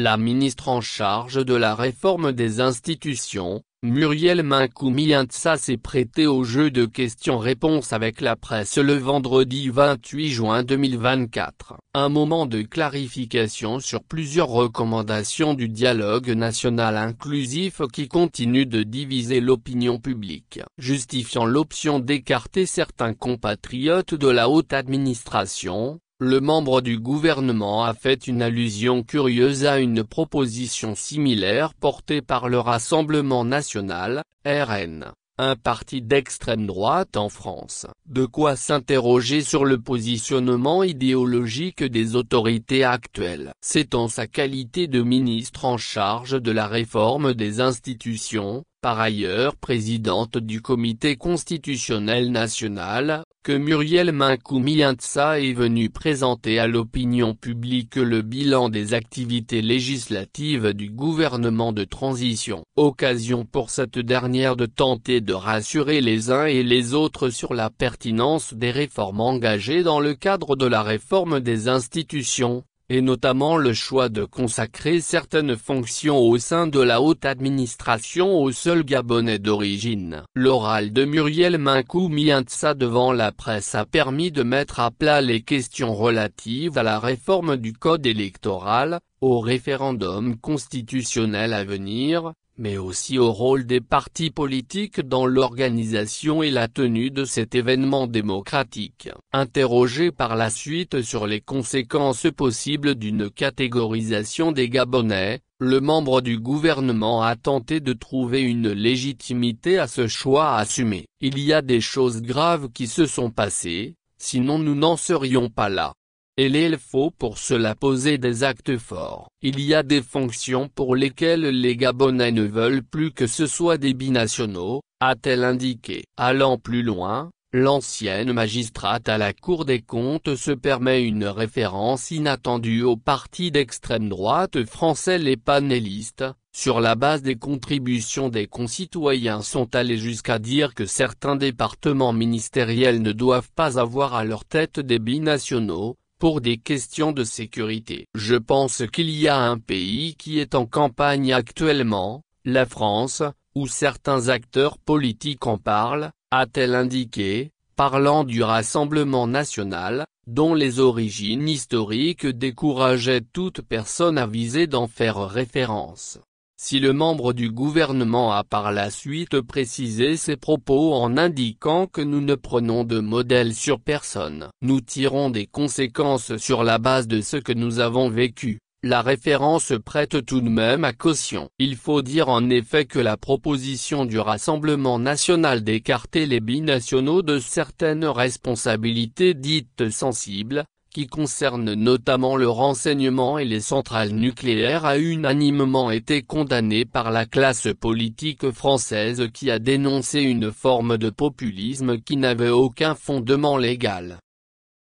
La ministre en charge de la réforme des institutions, Muriel Minkoumi-Intsa s'est prêtée au jeu de questions-réponses avec la presse le vendredi 28 juin 2024. Un moment de clarification sur plusieurs recommandations du dialogue national inclusif qui continue de diviser l'opinion publique, justifiant l'option d'écarter certains compatriotes de la haute administration, le membre du gouvernement a fait une allusion curieuse à une proposition similaire portée par le Rassemblement national, RN, un parti d'extrême droite en France. De quoi s'interroger sur le positionnement idéologique des autorités actuelles. C'est en sa qualité de ministre en charge de la réforme des institutions, par ailleurs présidente du Comité constitutionnel national, que Muriel Minkoumi-Intsa est venue présenter à l'opinion publique le bilan des activités législatives du gouvernement de transition. Occasion pour cette dernière de tenter de rassurer les uns et les autres sur la pertinence des réformes engagées dans le cadre de la réforme des institutions, et notamment le choix de consacrer certaines fonctions au sein de la haute administration au seul Gabonais d'origine. L'oral de Muriel Minkou Miantsa devant la presse a permis de mettre à plat les questions relatives à la réforme du code électoral, au référendum constitutionnel à venir, mais aussi au rôle des partis politiques dans l'organisation et la tenue de cet événement démocratique. Interrogé par la suite sur les conséquences possibles d'une catégorisation des Gabonais, le membre du gouvernement a tenté de trouver une légitimité à ce choix assumé. Il y a des choses graves qui se sont passées, sinon nous n'en serions pas là et il faut pour cela poser des actes forts. Il y a des fonctions pour lesquelles les Gabonais ne veulent plus que ce soit des binationaux, a-t-elle indiqué. Allant plus loin, l'ancienne magistrate à la Cour des comptes se permet une référence inattendue au parti d'extrême droite français les panélistes, sur la base des contributions des concitoyens sont allés jusqu'à dire que certains départements ministériels ne doivent pas avoir à leur tête des binationaux, pour des questions de sécurité. Je pense qu'il y a un pays qui est en campagne actuellement, la France, où certains acteurs politiques en parlent, a-t-elle indiqué, parlant du Rassemblement national, dont les origines historiques décourageaient toute personne avisée d'en faire référence si le membre du gouvernement a par la suite précisé ses propos en indiquant que nous ne prenons de modèle sur personne. Nous tirons des conséquences sur la base de ce que nous avons vécu. La référence prête tout de même à caution. Il faut dire en effet que la proposition du Rassemblement national d'écarter les binationaux de certaines responsabilités dites sensibles, qui concerne notamment le renseignement et les centrales nucléaires a unanimement été condamné par la classe politique française qui a dénoncé une forme de populisme qui n'avait aucun fondement légal.